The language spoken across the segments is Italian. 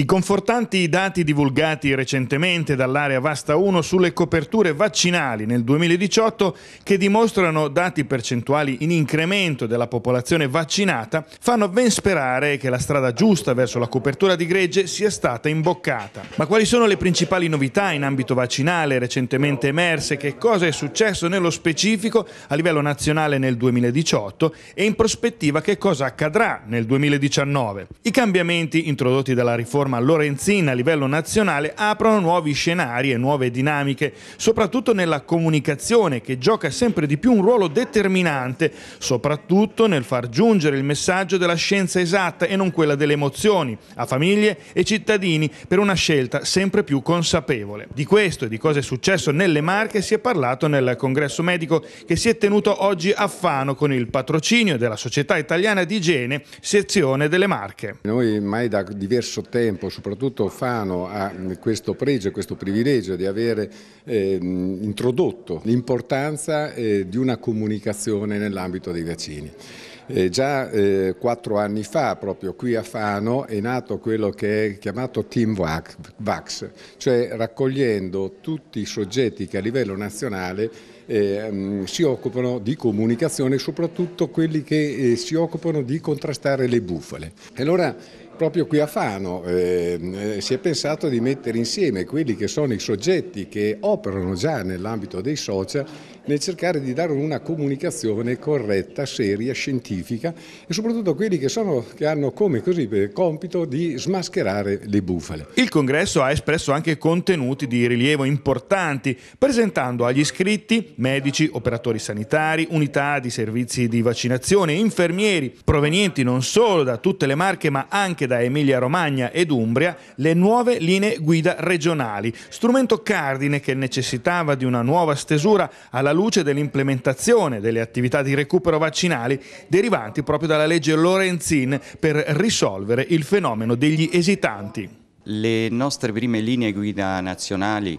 I confortanti dati divulgati recentemente dall'area Vasta 1 sulle coperture vaccinali nel 2018, che dimostrano dati percentuali in incremento della popolazione vaccinata, fanno ben sperare che la strada giusta verso la copertura di gregge sia stata imboccata. Ma quali sono le principali novità in ambito vaccinale recentemente emerse? Che cosa è successo nello specifico a livello nazionale nel 2018 e in prospettiva che cosa accadrà nel 2019? I cambiamenti introdotti dalla riforma riforma Lorenzina a livello nazionale aprono nuovi scenari e nuove dinamiche, soprattutto nella comunicazione che gioca sempre di più un ruolo determinante, soprattutto nel far giungere il messaggio della scienza esatta e non quella delle emozioni, a famiglie e cittadini per una scelta sempre più consapevole. Di questo e di cosa è successo nelle Marche si è parlato nel congresso medico che si è tenuto oggi a Fano con il patrocinio della Società Italiana di Igiene, sezione delle Marche. Noi mai da diverso tempo tempo soprattutto Fano ha questo pregio, questo privilegio di avere eh, introdotto l'importanza eh, di una comunicazione nell'ambito dei vaccini. Eh, già eh, quattro anni fa, proprio qui a Fano, è nato quello che è chiamato Team Vax, cioè raccogliendo tutti i soggetti che a livello nazionale eh, mm, si occupano di comunicazione, soprattutto quelli che eh, si occupano di contrastare le bufale. Allora, proprio qui a Fano ehm, eh, si è pensato di mettere insieme quelli che sono i soggetti che operano già nell'ambito dei social nel cercare di dare una comunicazione corretta, seria, scientifica pacifica e soprattutto quelli che, sono, che hanno come così, compito di smascherare le bufale. Il congresso ha espresso anche contenuti di rilievo importanti, presentando agli iscritti medici, operatori sanitari, unità di servizi di vaccinazione, infermieri, provenienti non solo da tutte le Marche ma anche da Emilia-Romagna ed Umbria, le nuove linee guida regionali, strumento cardine che necessitava di una nuova stesura alla luce dell'implementazione delle attività di recupero vaccinali derivate derivanti proprio dalla legge Lorenzin per risolvere il fenomeno degli esitanti. Le nostre prime linee guida nazionali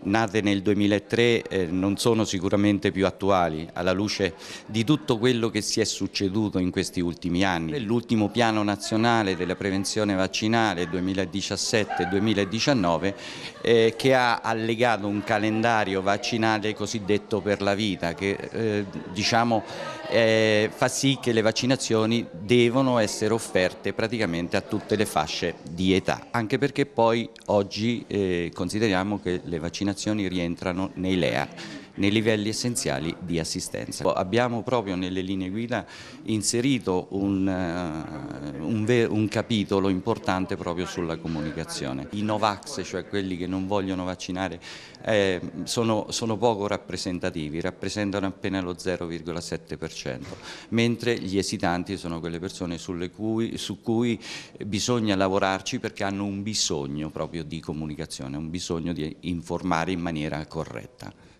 nate nel 2003 eh, non sono sicuramente più attuali alla luce di tutto quello che si è succeduto in questi ultimi anni. L'ultimo piano nazionale della prevenzione vaccinale 2017-2019 eh, che ha allegato un calendario vaccinale cosiddetto per la vita che eh, diciamo eh, fa sì che le vaccinazioni devono essere offerte praticamente a tutte le fasce di età, anche perché poi oggi eh, consideriamo che le vaccinazioni rientrano nei LEA nei livelli essenziali di assistenza. Abbiamo proprio nelle linee guida inserito un, eh, un, un capitolo importante proprio sulla comunicazione. I Novax, cioè quelli che non vogliono vaccinare, eh, sono, sono poco rappresentativi, rappresentano appena lo 0,7%, mentre gli esitanti sono quelle persone cui, su cui bisogna lavorarci perché hanno un bisogno proprio di comunicazione, un bisogno di informare in maniera corretta.